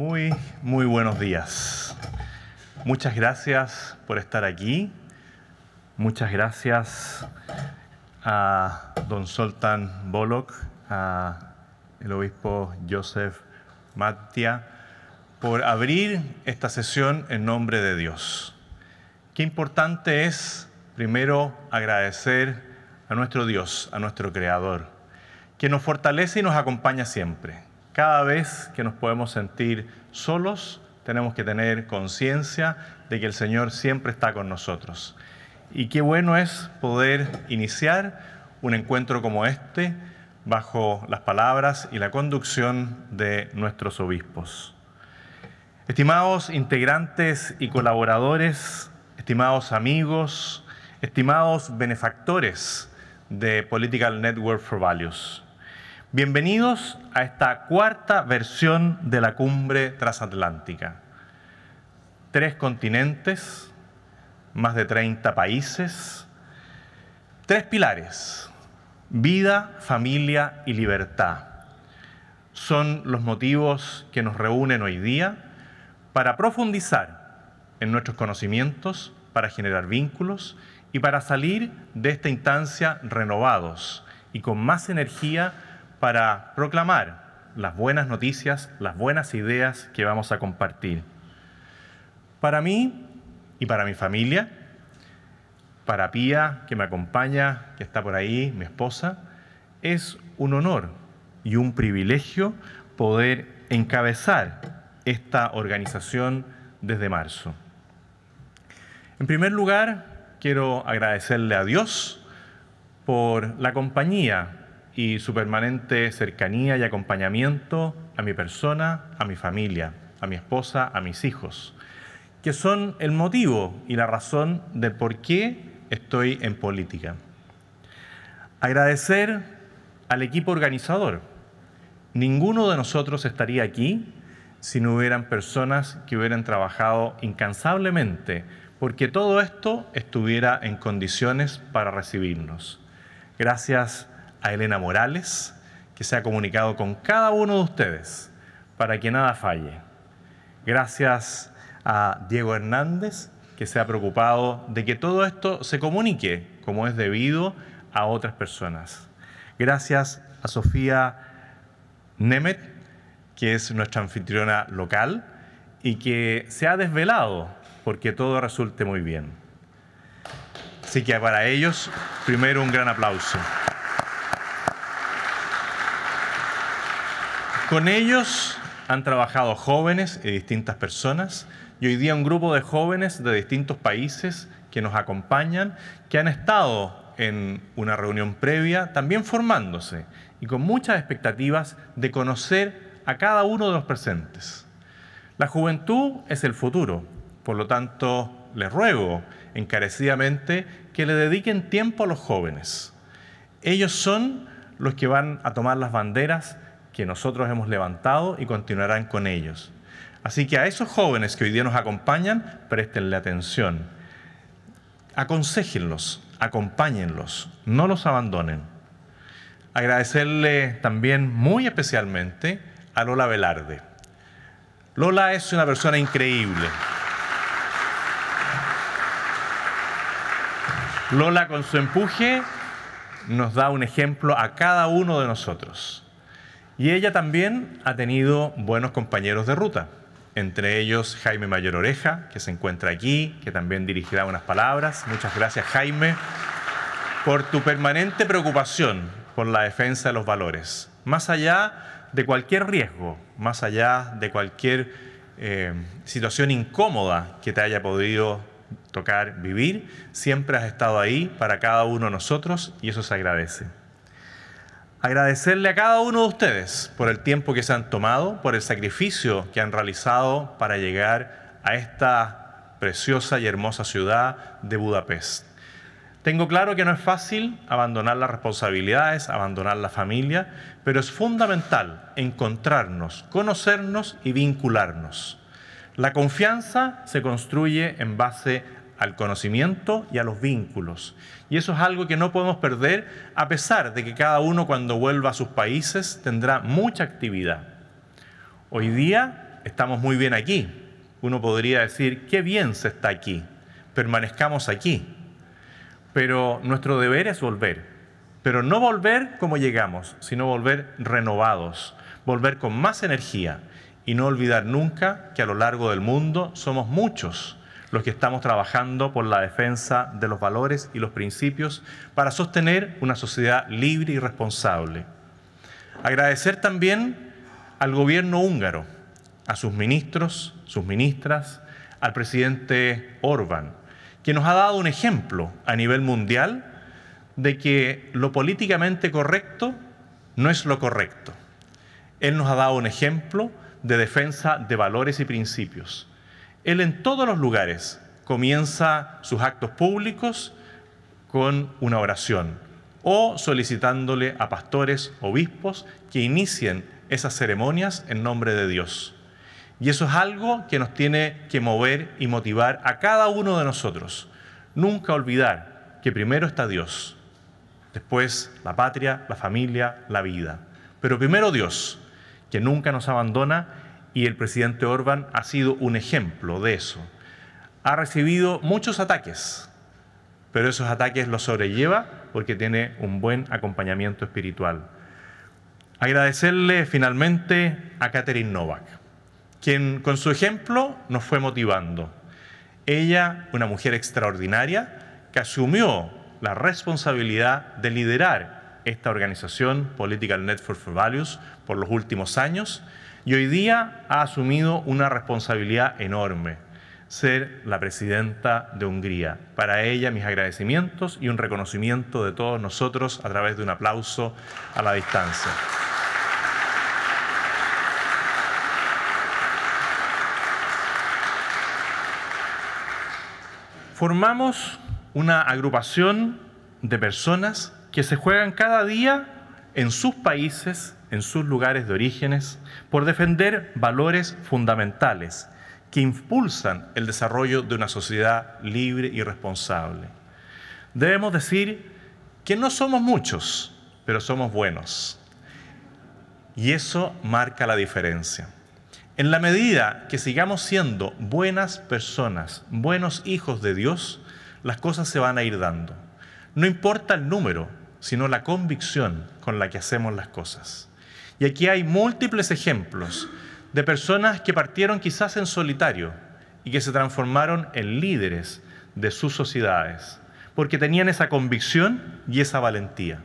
Muy, muy buenos días. Muchas gracias por estar aquí. Muchas gracias a don Soltan Bolok, a el obispo Joseph Mattia, por abrir esta sesión en nombre de Dios. Qué importante es, primero, agradecer a nuestro Dios, a nuestro Creador, que nos fortalece y nos acompaña siempre cada vez que nos podemos sentir solos, tenemos que tener conciencia de que el Señor siempre está con nosotros. Y qué bueno es poder iniciar un encuentro como este bajo las palabras y la conducción de nuestros obispos. Estimados integrantes y colaboradores, estimados amigos, estimados benefactores de Political Network for Values. Bienvenidos a esta cuarta versión de la cumbre transatlántica. Tres continentes, más de 30 países, tres pilares, vida, familia y libertad. Son los motivos que nos reúnen hoy día para profundizar en nuestros conocimientos, para generar vínculos y para salir de esta instancia renovados y con más energía para proclamar las buenas noticias, las buenas ideas que vamos a compartir. Para mí y para mi familia, para Pía, que me acompaña, que está por ahí, mi esposa, es un honor y un privilegio poder encabezar esta organización desde marzo. En primer lugar, quiero agradecerle a Dios por la compañía y su permanente cercanía y acompañamiento a mi persona, a mi familia, a mi esposa, a mis hijos, que son el motivo y la razón de por qué estoy en política. Agradecer al equipo organizador. Ninguno de nosotros estaría aquí si no hubieran personas que hubieran trabajado incansablemente porque todo esto estuviera en condiciones para recibirnos. Gracias a Elena Morales, que se ha comunicado con cada uno de ustedes para que nada falle. Gracias a Diego Hernández, que se ha preocupado de que todo esto se comunique como es debido a otras personas. Gracias a Sofía Nemet, que es nuestra anfitriona local y que se ha desvelado porque todo resulte muy bien. Así que para ellos, primero un gran aplauso. Con ellos han trabajado jóvenes y distintas personas y hoy día un grupo de jóvenes de distintos países que nos acompañan, que han estado en una reunión previa, también formándose y con muchas expectativas de conocer a cada uno de los presentes. La juventud es el futuro, por lo tanto les ruego encarecidamente que le dediquen tiempo a los jóvenes. Ellos son los que van a tomar las banderas que nosotros hemos levantado y continuarán con ellos. Así que a esos jóvenes que hoy día nos acompañan, prestenle atención. Aconsejenlos, acompáñenlos, no los abandonen. Agradecerle también muy especialmente a Lola Velarde. Lola es una persona increíble. Lola con su empuje nos da un ejemplo a cada uno de nosotros. Y ella también ha tenido buenos compañeros de ruta, entre ellos Jaime Mayor Oreja, que se encuentra aquí, que también dirigirá unas palabras. Muchas gracias, Jaime, por tu permanente preocupación por la defensa de los valores, más allá de cualquier riesgo, más allá de cualquier eh, situación incómoda que te haya podido tocar vivir, siempre has estado ahí para cada uno de nosotros y eso se agradece agradecerle a cada uno de ustedes por el tiempo que se han tomado, por el sacrificio que han realizado para llegar a esta preciosa y hermosa ciudad de Budapest. Tengo claro que no es fácil abandonar las responsabilidades, abandonar la familia, pero es fundamental encontrarnos, conocernos y vincularnos. La confianza se construye en base al conocimiento y a los vínculos. Y eso es algo que no podemos perder a pesar de que cada uno cuando vuelva a sus países tendrá mucha actividad. Hoy día estamos muy bien aquí. Uno podría decir, qué bien se está aquí, permanezcamos aquí. Pero nuestro deber es volver. Pero no volver como llegamos, sino volver renovados, volver con más energía y no olvidar nunca que a lo largo del mundo somos muchos los que estamos trabajando por la defensa de los valores y los principios para sostener una sociedad libre y responsable. Agradecer también al gobierno húngaro, a sus ministros, sus ministras, al presidente Orbán, que nos ha dado un ejemplo a nivel mundial de que lo políticamente correcto no es lo correcto. Él nos ha dado un ejemplo de defensa de valores y principios. Él en todos los lugares comienza sus actos públicos con una oración o solicitándole a pastores, obispos, que inicien esas ceremonias en nombre de Dios. Y eso es algo que nos tiene que mover y motivar a cada uno de nosotros. Nunca olvidar que primero está Dios, después la patria, la familia, la vida. Pero primero Dios, que nunca nos abandona y el presidente Orban ha sido un ejemplo de eso. Ha recibido muchos ataques, pero esos ataques los sobrelleva porque tiene un buen acompañamiento espiritual. Agradecerle finalmente a Catherine Novak, quien con su ejemplo nos fue motivando. Ella, una mujer extraordinaria, que asumió la responsabilidad de liderar esta organización, Political Network for Values, por los últimos años y hoy día ha asumido una responsabilidad enorme, ser la presidenta de Hungría. Para ella mis agradecimientos y un reconocimiento de todos nosotros a través de un aplauso a la distancia. Formamos una agrupación de personas que se juegan cada día en sus países, en sus lugares de orígenes, por defender valores fundamentales que impulsan el desarrollo de una sociedad libre y responsable. Debemos decir que no somos muchos, pero somos buenos. Y eso marca la diferencia. En la medida que sigamos siendo buenas personas, buenos hijos de Dios, las cosas se van a ir dando. No importa el número, sino la convicción con la que hacemos las cosas. Y aquí hay múltiples ejemplos de personas que partieron quizás en solitario y que se transformaron en líderes de sus sociedades, porque tenían esa convicción y esa valentía.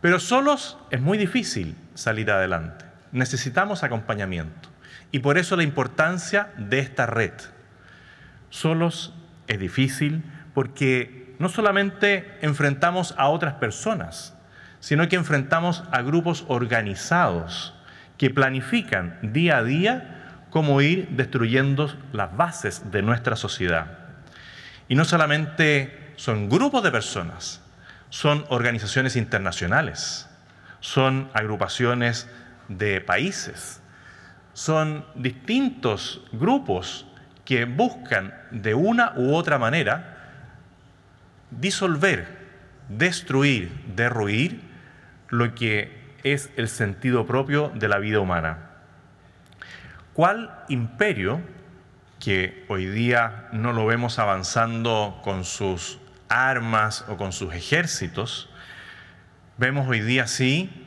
Pero solos es muy difícil salir adelante. Necesitamos acompañamiento. Y por eso la importancia de esta red. Solos es difícil porque no solamente enfrentamos a otras personas, sino que enfrentamos a grupos organizados que planifican día a día cómo ir destruyendo las bases de nuestra sociedad. Y no solamente son grupos de personas, son organizaciones internacionales, son agrupaciones de países, son distintos grupos que buscan de una u otra manera disolver, destruir, derruir lo que es el sentido propio de la vida humana. ¿Cuál imperio, que hoy día no lo vemos avanzando con sus armas o con sus ejércitos, vemos hoy día sí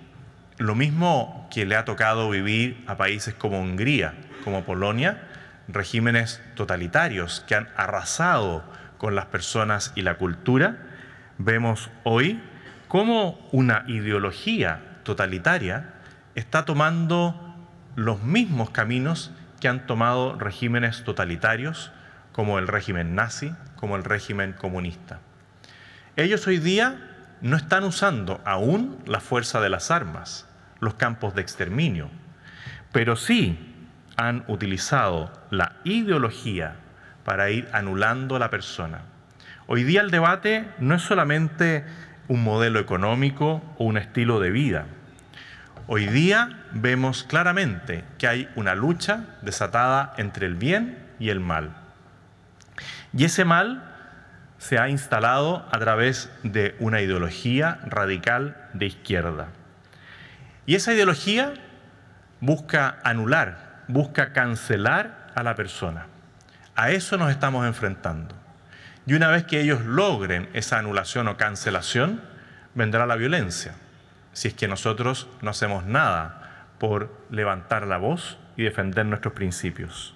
lo mismo que le ha tocado vivir a países como Hungría, como Polonia, regímenes totalitarios que han arrasado con las personas y la cultura, vemos hoy cómo una ideología totalitaria está tomando los mismos caminos que han tomado regímenes totalitarios como el régimen nazi, como el régimen comunista. Ellos hoy día no están usando aún la fuerza de las armas, los campos de exterminio, pero sí han utilizado la ideología para ir anulando a la persona. Hoy día el debate no es solamente un modelo económico o un estilo de vida. Hoy día vemos claramente que hay una lucha desatada entre el bien y el mal. Y ese mal se ha instalado a través de una ideología radical de izquierda. Y esa ideología busca anular, busca cancelar a la persona. A eso nos estamos enfrentando. Y una vez que ellos logren esa anulación o cancelación, vendrá la violencia, si es que nosotros no hacemos nada por levantar la voz y defender nuestros principios.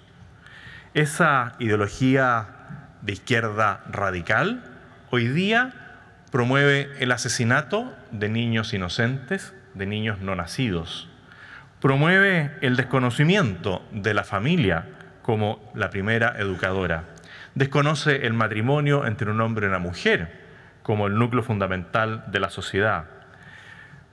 Esa ideología de izquierda radical hoy día promueve el asesinato de niños inocentes, de niños no nacidos, promueve el desconocimiento de la familia como la primera educadora. Desconoce el matrimonio entre un hombre y una mujer como el núcleo fundamental de la sociedad.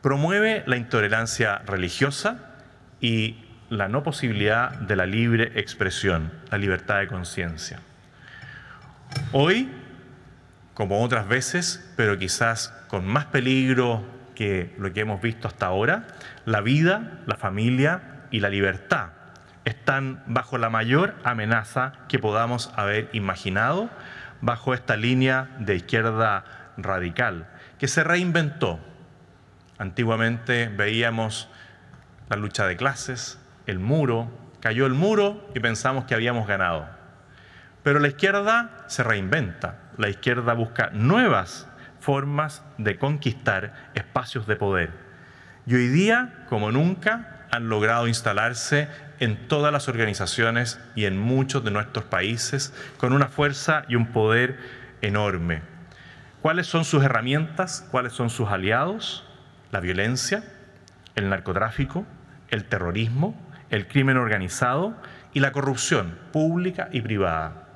Promueve la intolerancia religiosa y la no posibilidad de la libre expresión, la libertad de conciencia. Hoy, como otras veces, pero quizás con más peligro que lo que hemos visto hasta ahora, la vida, la familia y la libertad están bajo la mayor amenaza que podamos haber imaginado bajo esta línea de izquierda radical, que se reinventó. Antiguamente veíamos la lucha de clases, el muro, cayó el muro y pensamos que habíamos ganado. Pero la izquierda se reinventa, la izquierda busca nuevas formas de conquistar espacios de poder. Y hoy día, como nunca, han logrado instalarse en todas las organizaciones y en muchos de nuestros países con una fuerza y un poder enorme. ¿Cuáles son sus herramientas? ¿Cuáles son sus aliados? La violencia, el narcotráfico, el terrorismo, el crimen organizado y la corrupción pública y privada.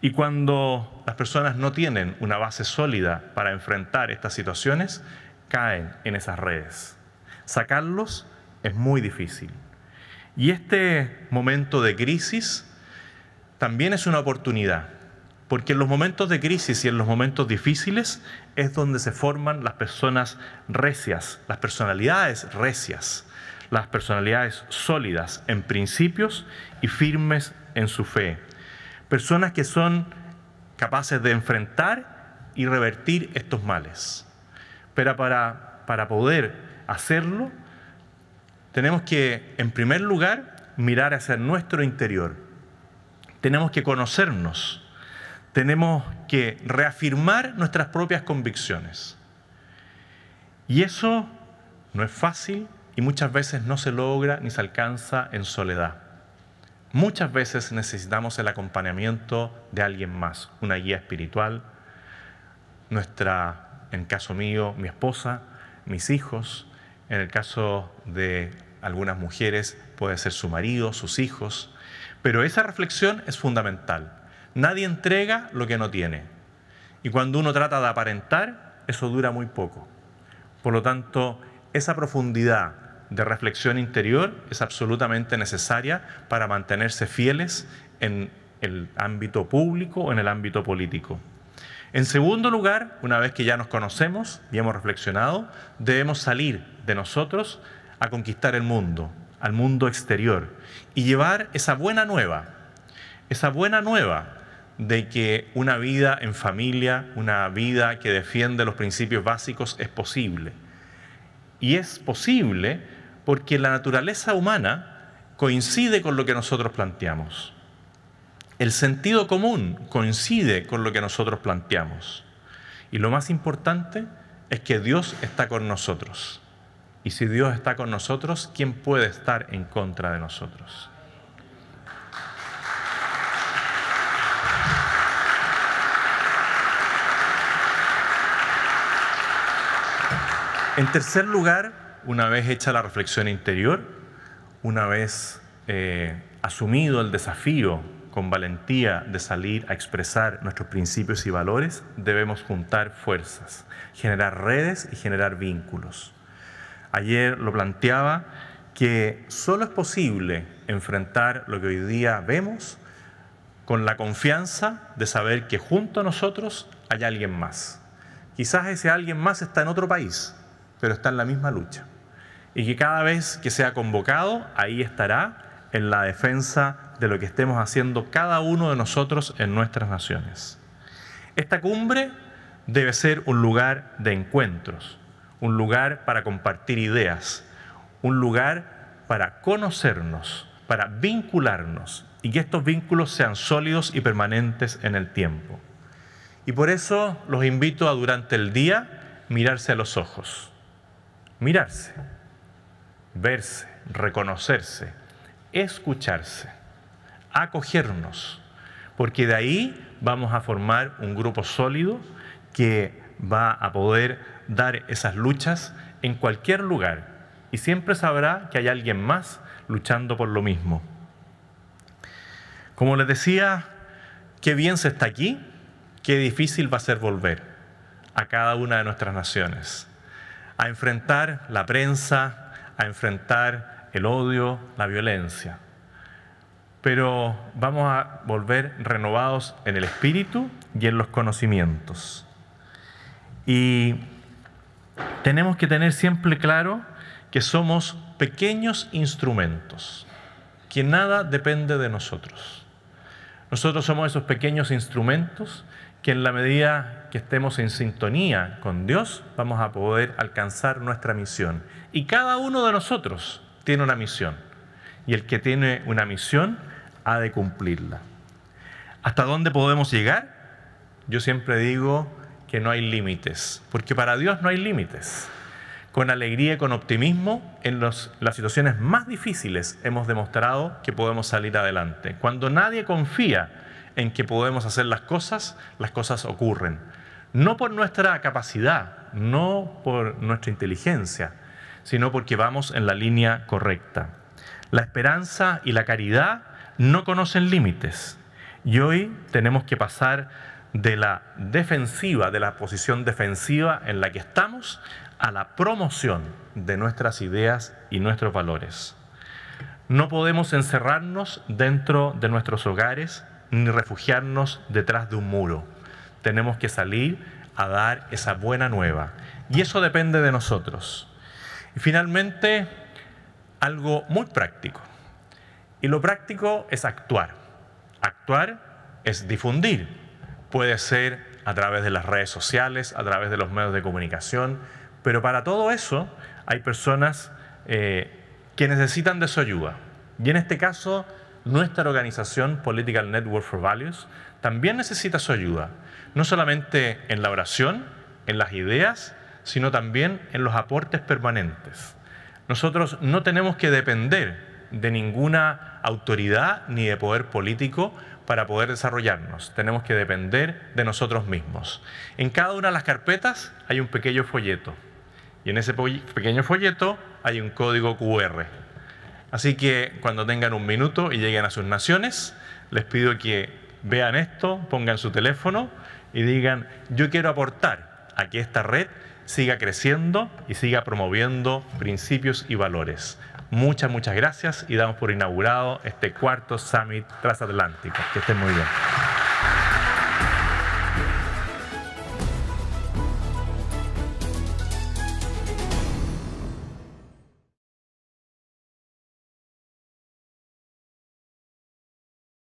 Y cuando las personas no tienen una base sólida para enfrentar estas situaciones, caen en esas redes. Sacarlos es muy difícil. Y este momento de crisis también es una oportunidad, porque en los momentos de crisis y en los momentos difíciles es donde se forman las personas recias, las personalidades recias, las personalidades sólidas en principios y firmes en su fe. Personas que son capaces de enfrentar y revertir estos males. Pero para, para poder hacerlo tenemos que, en primer lugar, mirar hacia nuestro interior. Tenemos que conocernos. Tenemos que reafirmar nuestras propias convicciones. Y eso no es fácil y muchas veces no se logra ni se alcanza en soledad. Muchas veces necesitamos el acompañamiento de alguien más, una guía espiritual, nuestra, en caso mío, mi esposa, mis hijos, en el caso de algunas mujeres puede ser su marido, sus hijos, pero esa reflexión es fundamental. Nadie entrega lo que no tiene. Y cuando uno trata de aparentar, eso dura muy poco. Por lo tanto, esa profundidad de reflexión interior es absolutamente necesaria para mantenerse fieles en el ámbito público o en el ámbito político. En segundo lugar, una vez que ya nos conocemos y hemos reflexionado, debemos salir de nosotros a conquistar el mundo, al mundo exterior, y llevar esa buena nueva, esa buena nueva de que una vida en familia, una vida que defiende los principios básicos es posible. Y es posible porque la naturaleza humana coincide con lo que nosotros planteamos. El sentido común coincide con lo que nosotros planteamos. Y lo más importante es que Dios está con nosotros. Y si Dios está con nosotros, ¿quién puede estar en contra de nosotros? En tercer lugar, una vez hecha la reflexión interior, una vez eh, asumido el desafío con valentía de salir a expresar nuestros principios y valores, debemos juntar fuerzas, generar redes y generar vínculos. Ayer lo planteaba que solo es posible enfrentar lo que hoy día vemos con la confianza de saber que junto a nosotros hay alguien más. Quizás ese alguien más está en otro país, pero está en la misma lucha. Y que cada vez que sea convocado, ahí estará en la defensa de lo que estemos haciendo cada uno de nosotros en nuestras naciones. Esta cumbre debe ser un lugar de encuentros, un lugar para compartir ideas, un lugar para conocernos, para vincularnos y que estos vínculos sean sólidos y permanentes en el tiempo. Y por eso los invito a durante el día mirarse a los ojos, mirarse, verse, reconocerse, escucharse acogernos, porque de ahí vamos a formar un grupo sólido que va a poder dar esas luchas en cualquier lugar y siempre sabrá que hay alguien más luchando por lo mismo. Como les decía, qué bien se está aquí, qué difícil va a ser volver a cada una de nuestras naciones, a enfrentar la prensa, a enfrentar el odio, la violencia pero vamos a volver renovados en el espíritu y en los conocimientos. Y tenemos que tener siempre claro que somos pequeños instrumentos, que nada depende de nosotros. Nosotros somos esos pequeños instrumentos que en la medida que estemos en sintonía con Dios vamos a poder alcanzar nuestra misión. Y cada uno de nosotros tiene una misión y el que tiene una misión ha de cumplirla. ¿Hasta dónde podemos llegar? Yo siempre digo que no hay límites, porque para Dios no hay límites. Con alegría y con optimismo, en las situaciones más difíciles hemos demostrado que podemos salir adelante. Cuando nadie confía en que podemos hacer las cosas, las cosas ocurren. No por nuestra capacidad, no por nuestra inteligencia, sino porque vamos en la línea correcta. La esperanza y la caridad no conocen límites y hoy tenemos que pasar de la defensiva, de la posición defensiva en la que estamos, a la promoción de nuestras ideas y nuestros valores. No podemos encerrarnos dentro de nuestros hogares ni refugiarnos detrás de un muro. Tenemos que salir a dar esa buena nueva. Y eso depende de nosotros. Y finalmente, algo muy práctico. Y lo práctico es actuar. Actuar es difundir. Puede ser a través de las redes sociales, a través de los medios de comunicación, pero para todo eso hay personas eh, que necesitan de su ayuda. Y en este caso, nuestra organización Political Network for Values también necesita su ayuda, no solamente en la oración, en las ideas, sino también en los aportes permanentes. Nosotros no tenemos que depender de ninguna autoridad ni de poder político para poder desarrollarnos. Tenemos que depender de nosotros mismos. En cada una de las carpetas hay un pequeño folleto. Y en ese pequeño folleto hay un código QR. Así que cuando tengan un minuto y lleguen a sus naciones, les pido que vean esto, pongan su teléfono y digan, yo quiero aportar a que esta red siga creciendo y siga promoviendo principios y valores. Muchas, muchas gracias y damos por inaugurado este cuarto Summit Transatlántico. Que estén muy bien.